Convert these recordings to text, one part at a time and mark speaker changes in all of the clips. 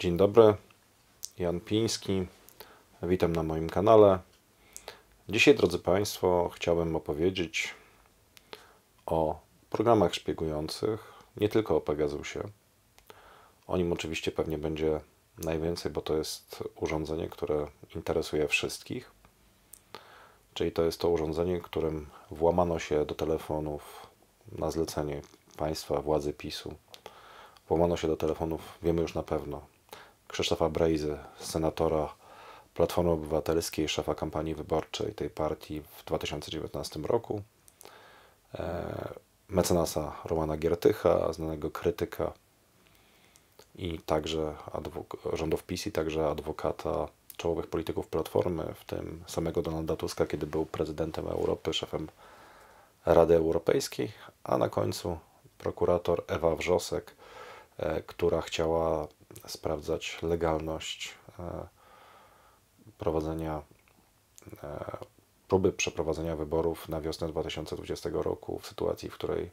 Speaker 1: Dzień dobry, Jan Piński, witam na moim kanale. Dzisiaj, drodzy Państwo, chciałbym opowiedzieć o programach szpiegujących, nie tylko o Pegasusie. O nim oczywiście pewnie będzie najwięcej, bo to jest urządzenie, które interesuje wszystkich. Czyli to jest to urządzenie, którym włamano się do telefonów na zlecenie państwa, władzy PiSu. Włamano się do telefonów, wiemy już na pewno, Krzysztofa Brejzy, senatora Platformy Obywatelskiej, szefa kampanii wyborczej tej partii w 2019 roku, e, mecenasa Romana Giertycha, znanego krytyka i także rządów PiS i także adwokata czołowych polityków Platformy, w tym samego Donalda Tuska, kiedy był prezydentem Europy, szefem Rady Europejskiej, a na końcu prokurator Ewa Wrzosek, e, która chciała sprawdzać legalność e, prowadzenia e, próby przeprowadzenia wyborów na wiosnę 2020 roku w sytuacji, w której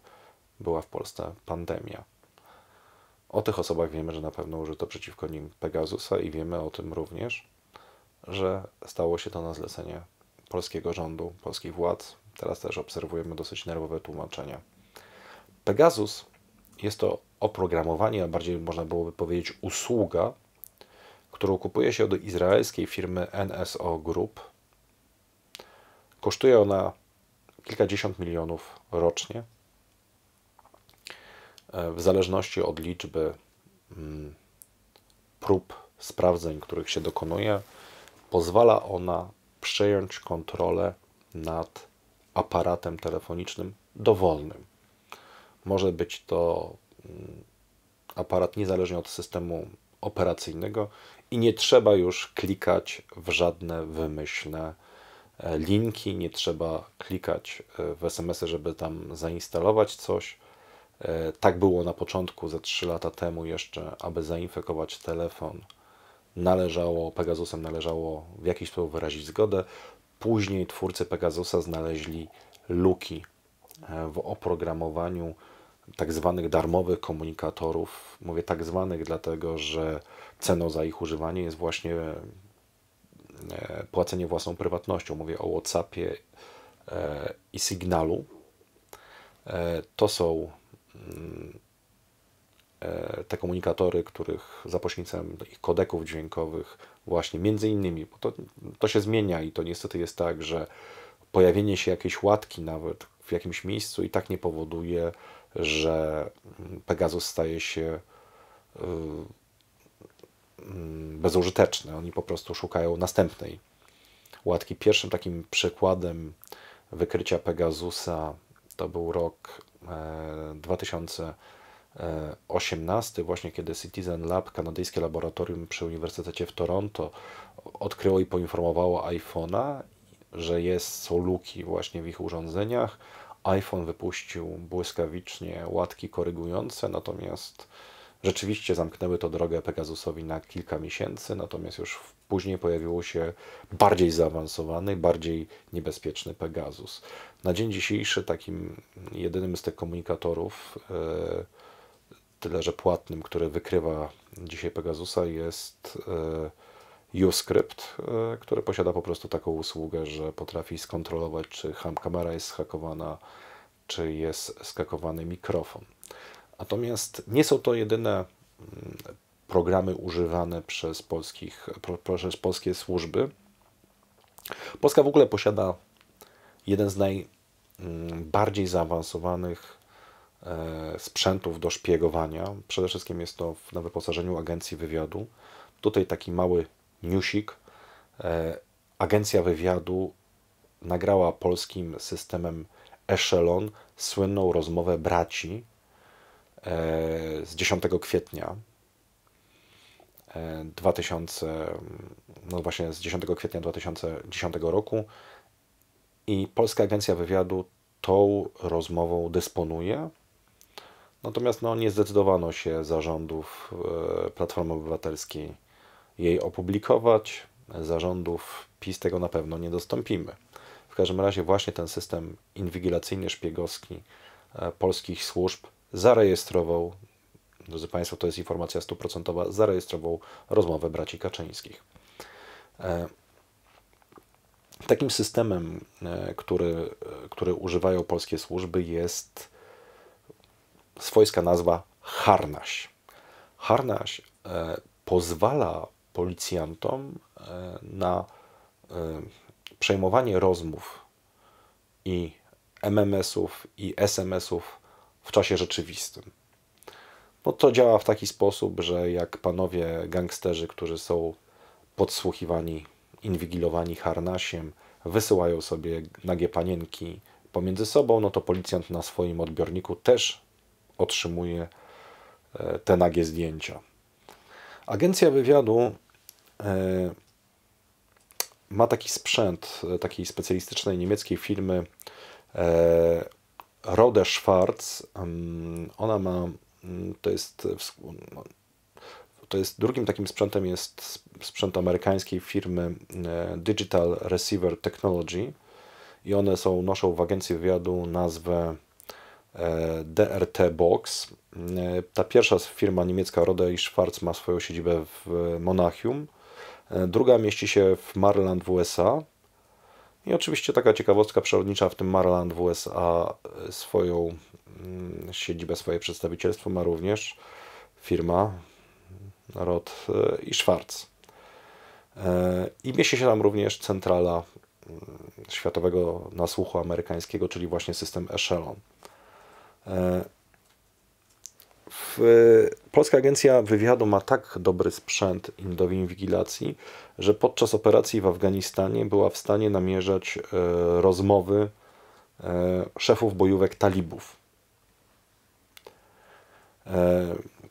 Speaker 1: była w Polsce pandemia. O tych osobach wiemy, że na pewno użyto przeciwko nim Pegasusa i wiemy o tym również, że stało się to na zlecenie polskiego rządu, polskich władz. Teraz też obserwujemy dosyć nerwowe tłumaczenia. Pegasus jest to oprogramowanie, a bardziej można byłoby powiedzieć usługa, którą kupuje się od izraelskiej firmy NSO Group. Kosztuje ona kilkadziesiąt milionów rocznie. E, w zależności od liczby mm, prób, sprawdzeń, których się dokonuje, pozwala ona przejąć kontrolę nad aparatem telefonicznym dowolnym. Może być to Mm, aparat niezależnie od systemu operacyjnego i nie trzeba już klikać w żadne wymyślne e, linki, nie trzeba klikać e, w SMS-y, żeby tam zainstalować coś. E, tak było na początku, ze 3 lata temu jeszcze, aby zainfekować telefon, należało, Pegasusem należało w jakiś sposób wyrazić zgodę. Później twórcy Pegasusa znaleźli luki w oprogramowaniu, tak zwanych darmowych komunikatorów. Mówię tak zwanych, dlatego że ceną za ich używanie jest właśnie e, płacenie własną prywatnością. Mówię o WhatsAppie e, i Signalu. E, to są mm, te komunikatory, których za pośrednictwem ich kodeków dźwiękowych właśnie między innymi, bo to, to się zmienia i to niestety jest tak, że pojawienie się jakiejś łatki nawet w jakimś miejscu i tak nie powoduje że Pegasus staje się y, mm, bezużyteczny. Oni po prostu szukają następnej łatki. Pierwszym takim przykładem wykrycia Pegasusa to był rok 2018, e, właśnie kiedy Citizen Lab, kanadyjskie laboratorium przy Uniwersytecie w Toronto, odkryło i poinformowało iPhone'a, że jest, są luki właśnie w ich urządzeniach iPhone wypuścił błyskawicznie łatki korygujące, natomiast rzeczywiście zamknęły to drogę Pegasusowi na kilka miesięcy, natomiast już później pojawiło się bardziej zaawansowany, bardziej niebezpieczny Pegasus. Na dzień dzisiejszy takim jedynym z tych komunikatorów, e, tyle że płatnym, który wykrywa dzisiaj Pegasusa jest e, UScript, e, które posiada po prostu taką usługę, że potrafi skontrolować, czy kamera jest schakowana, czy jest skakowany mikrofon. Natomiast nie są to jedyne mm, programy używane przez, polskich, przez polskie służby. Polska w ogóle posiada jeden z najbardziej mm, zaawansowanych e, sprzętów do szpiegowania. Przede wszystkim jest to na wyposażeniu agencji wywiadu. Tutaj taki mały Newsik, e, agencja wywiadu nagrała polskim systemem Echelon słynną rozmowę braci e, z 10 kwietnia 2000, e, no właśnie z 10 kwietnia 2010 roku i Polska Agencja Wywiadu tą rozmową dysponuje. Natomiast no, nie zdecydowano się zarządów Platformy Obywatelskiej jej opublikować. Zarządów PiS tego na pewno nie dostąpimy. W każdym razie właśnie ten system inwigilacyjny, szpiegowski e, polskich służb zarejestrował, drodzy Państwo, to jest informacja stuprocentowa, zarejestrował rozmowę braci Kaczyńskich. E, takim systemem, e, który, który używają polskie służby jest swojska nazwa harnaś. Harnaś pozwala policjantom e, na e, przejmowanie rozmów i MMS-ów i SMS-ów w czasie rzeczywistym. No to działa w taki sposób, że jak panowie gangsterzy, którzy są podsłuchiwani, inwigilowani harnasiem, wysyłają sobie nagie panienki pomiędzy sobą, no to policjant na swoim odbiorniku też otrzymuje e, te nagie zdjęcia. Agencja wywiadu E, ma taki sprzęt e, takiej specjalistycznej niemieckiej firmy e, Rode Schwarz. Ona ma, to jest, no, to jest drugim takim sprzętem jest sprzęt amerykańskiej firmy Digital Receiver Technology i one są, noszą w agencji wywiadu nazwę DRT Box. Ta pierwsza firma niemiecka Rode i Schwarz ma swoją siedzibę w Monachium E, druga mieści się w Maryland w USA. I oczywiście taka ciekawostka przewodnicza w tym Maryland w USA e, swoją mm, siedzibę, swoje przedstawicielstwo ma również firma Roth e, i Schwarz. I mieści się tam również centrala mm, światowego nasłuchu amerykańskiego, czyli właśnie system Echelon. E, Polska Agencja Wywiadu ma tak dobry sprzęt do inwigilacji, że podczas operacji w Afganistanie była w stanie namierzać e, rozmowy e, szefów bojówek talibów.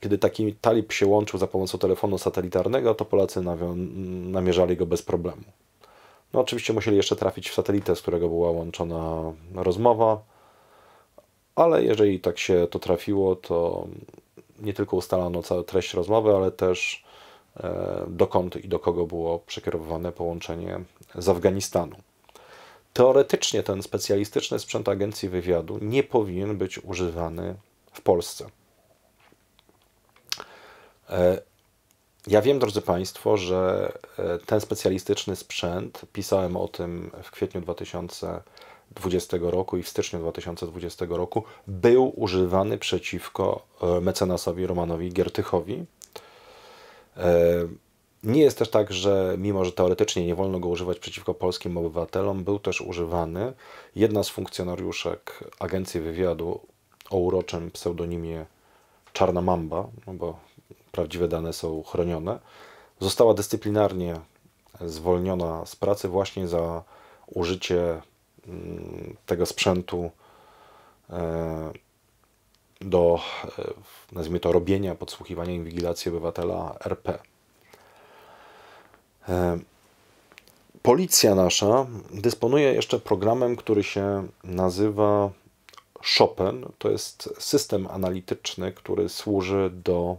Speaker 1: kiedy taki talib się łączył za pomocą telefonu satelitarnego, to Polacy namierzali go bez problemu. No oczywiście musieli jeszcze trafić w satelitę, z którego była łączona rozmowa, ale jeżeli tak się to trafiło, to nie tylko ustalano całą treść rozmowy, ale też e, dokąd i do kogo było przekierowywane połączenie z Afganistanu. Teoretycznie ten specjalistyczny sprzęt agencji wywiadu nie powinien być używany w Polsce. E, ja wiem, drodzy Państwo, że e, ten specjalistyczny sprzęt, pisałem o tym w kwietniu 2000 2020 roku i w styczniu 2020 roku był używany przeciwko e, mecenasowi Romanowi Giertychowi. E, nie jest też tak, że mimo, że teoretycznie nie wolno go używać przeciwko polskim obywatelom, był też używany. Jedna z funkcjonariuszek agencji wywiadu o uroczym pseudonimie Czarna Mamba, no bo prawdziwe dane są chronione, została dyscyplinarnie zwolniona z pracy właśnie za użycie Mm, tego sprzętu e, do, e, nazwijmy to, robienia, podsłuchiwania i inwigilacji obywatela RP. E, policja nasza dysponuje jeszcze programem, który się nazywa Chopin. To jest system analityczny, który służy do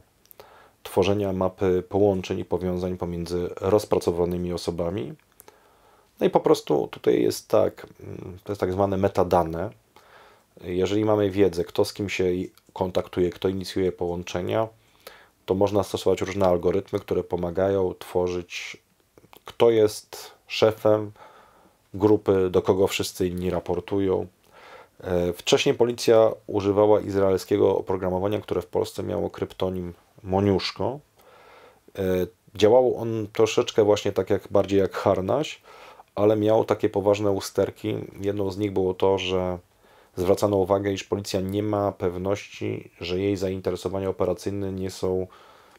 Speaker 1: tworzenia mapy połączeń i powiązań pomiędzy rozpracowanymi osobami no i po prostu tutaj jest tak, mm, to jest tak zwane metadane. Jeżeli mamy wiedzę, kto z kim się kontaktuje, kto inicjuje połączenia, to można stosować różne algorytmy, które pomagają tworzyć, kto jest szefem grupy, do kogo wszyscy inni raportują. E, wcześniej policja używała izraelskiego oprogramowania, które w Polsce miało kryptonim Moniuszko. E, działał on troszeczkę właśnie tak jak bardziej jak harnaś, ale miał takie poważne usterki. Jedną z nich było to, że zwracano uwagę, iż policja nie ma pewności, że jej zainteresowania operacyjne nie są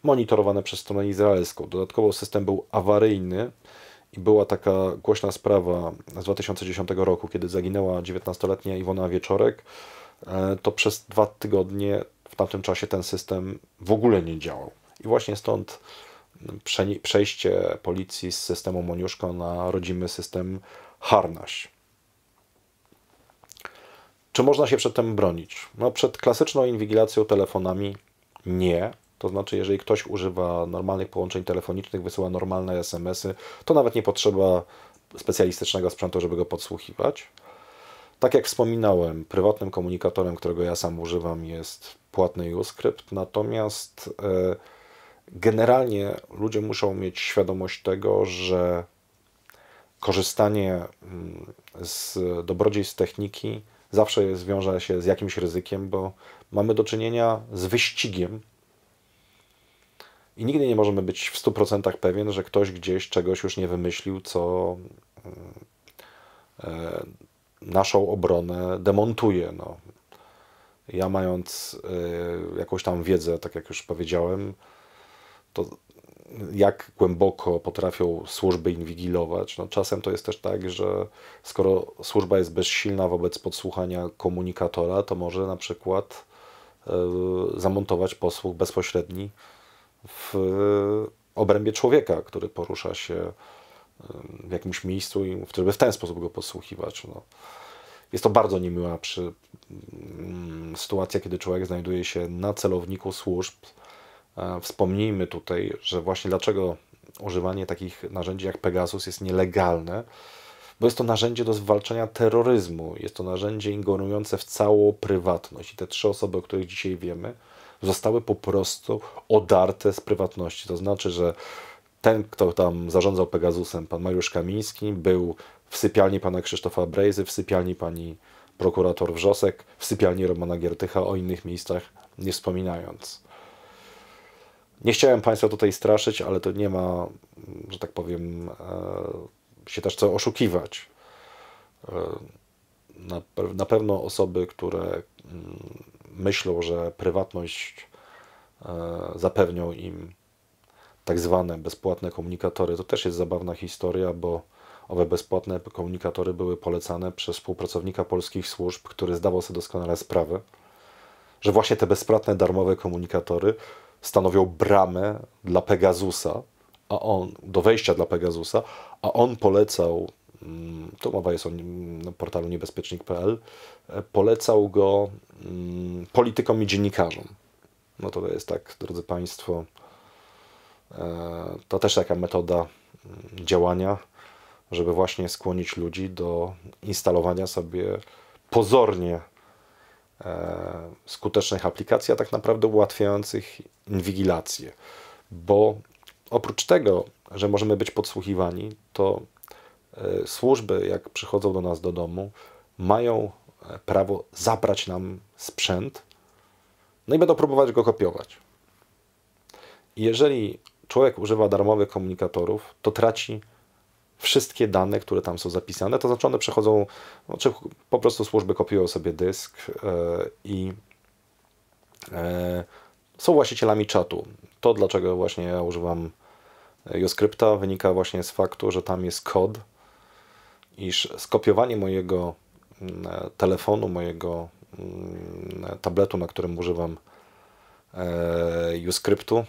Speaker 1: monitorowane przez stronę izraelską. Dodatkowo system był awaryjny i była taka głośna sprawa z 2010 roku, kiedy zaginęła 19-letnia Iwona Wieczorek. E, to przez dwa tygodnie w tamtym czasie ten system w ogóle nie działał. I właśnie stąd przejście policji z systemu Moniuszko na rodzimy system Harnaś. Czy można się przed tym bronić? No, przed klasyczną inwigilacją telefonami nie. To znaczy, jeżeli ktoś używa normalnych połączeń telefonicznych, wysyła normalne SMS-y, to nawet nie potrzeba specjalistycznego sprzętu, żeby go podsłuchiwać. Tak jak wspominałem, prywatnym komunikatorem, którego ja sam używam, jest płatny Uscrypt, natomiast. Yy, Generalnie ludzie muszą mieć świadomość tego, że korzystanie mm, z dobrodziejstw techniki zawsze zwiąże się z jakimś ryzykiem, bo mamy do czynienia z wyścigiem i nigdy nie możemy być w 100% pewien, że ktoś gdzieś czegoś już nie wymyślił, co mm, e, naszą obronę demontuje. No. Ja mając e, jakąś tam wiedzę, tak jak już powiedziałem, to jak głęboko potrafią służby inwigilować. No, czasem to jest też tak, że skoro służba jest bezsilna wobec podsłuchania komunikatora, to może na przykład e, zamontować posłuch bezpośredni w e, obrębie człowieka, który porusza się e, w jakimś miejscu i w ten sposób go podsłuchiwać. No. Jest to bardzo niemiła przy, mm, sytuacja, kiedy człowiek znajduje się na celowniku służb, E, wspomnijmy tutaj, że właśnie dlaczego używanie takich narzędzi jak Pegasus jest nielegalne, bo jest to narzędzie do zwalczania terroryzmu, jest to narzędzie ingerujące w całą prywatność. I te trzy osoby, o których dzisiaj wiemy, zostały po prostu odarte z prywatności. To znaczy, że ten, kto tam zarządzał Pegasusem, pan Mariusz Kamiński, był w sypialni pana Krzysztofa Brejzy, w sypialni pani prokurator Wrzosek, w sypialni Romana Giertycha, o innych miejscach nie wspominając. Nie chciałem Państwa tutaj straszyć, ale to nie ma, że tak powiem, e, się też co oszukiwać. E, na, pewno osoby, które mm, myślą, że prywatność e, zapewnią im tak zwane bezpłatne komunikatory. To też jest zabawna historia, bo owe bezpłatne komunikatory były polecane przez współpracownika polskich służb, który zdawał sobie doskonale sprawę, że właśnie te bezpłatne, darmowe komunikatory stanowią bramę dla Pegasusa, a on, do wejścia dla Pegasusa, a on polecał, mm, to mowa jest o na portalu niebezpiecznik.pl, e, polecał go mm, politykom i dziennikarzom. No to jest tak, drodzy Państwo, e, to też taka metoda mm, działania, żeby właśnie skłonić ludzi do instalowania sobie pozornie E, skutecznych aplikacji, a tak naprawdę ułatwiających inwigilację. Bo oprócz tego, że możemy być podsłuchiwani, to e, służby, jak przychodzą do nas do domu, mają e, prawo zabrać nam sprzęt, no i będą próbować go kopiować. Jeżeli człowiek używa darmowych komunikatorów, to traci wszystkie dane, które tam są zapisane, to znaczy one przechodzą, znaczy po prostu służby kopiują sobie dysk e, i e, są właścicielami czatu. To, dlaczego właśnie ja używam JavaScripta, wynika właśnie z faktu, że tam jest kod, iż skopiowanie mojego mm, telefonu, mojego mm, tabletu, na którym używam e, JavaScriptu,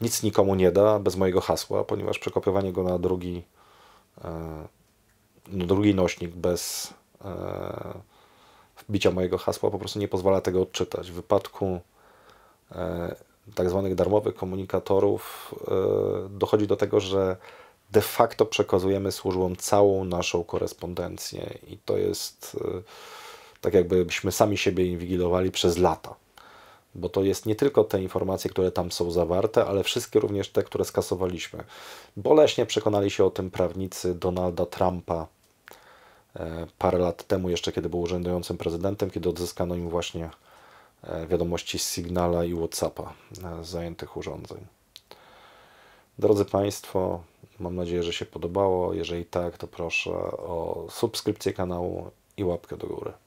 Speaker 1: nic nikomu nie da bez mojego hasła, ponieważ przekopiowanie go na drugi, e, na drugi nośnik bez e, wbicia mojego hasła po prostu nie pozwala tego odczytać. W wypadku e, tak zwanych darmowych komunikatorów dochodzi do tego, że de facto przekazujemy służbom całą naszą korespondencję i to jest tak jakbyśmy sami siebie inwigilowali przez lata bo to jest nie tylko te informacje, które tam są zawarte, ale wszystkie również te, które skasowaliśmy. Boleśnie przekonali się o tym prawnicy Donalda Trumpa e, parę lat temu, jeszcze kiedy był urzędującym prezydentem, kiedy odzyskano im właśnie e, wiadomości z Signala i Whatsappa e, zajętych urządzeń. Drodzy Państwo, mam nadzieję, że się podobało. Jeżeli tak, to proszę o subskrypcję kanału i łapkę do góry.